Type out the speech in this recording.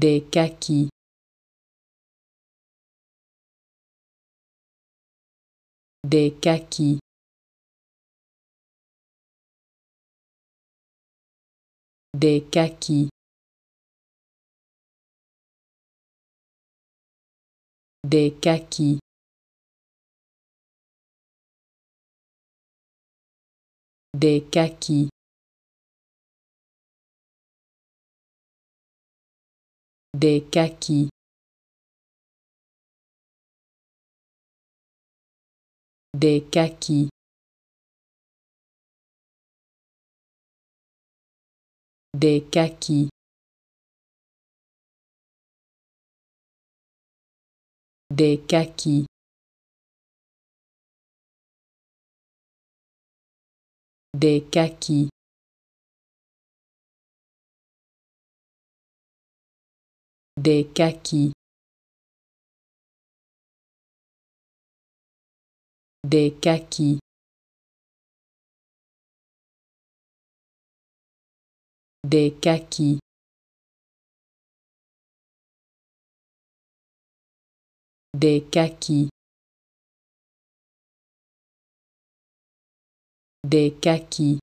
des kakis, des kakis. des kakis, des kakis, des kakis. des kakis, des kakis, des kakis, des kakis. des kakis des kakis, des kakis, des kakis. des kakis des kakis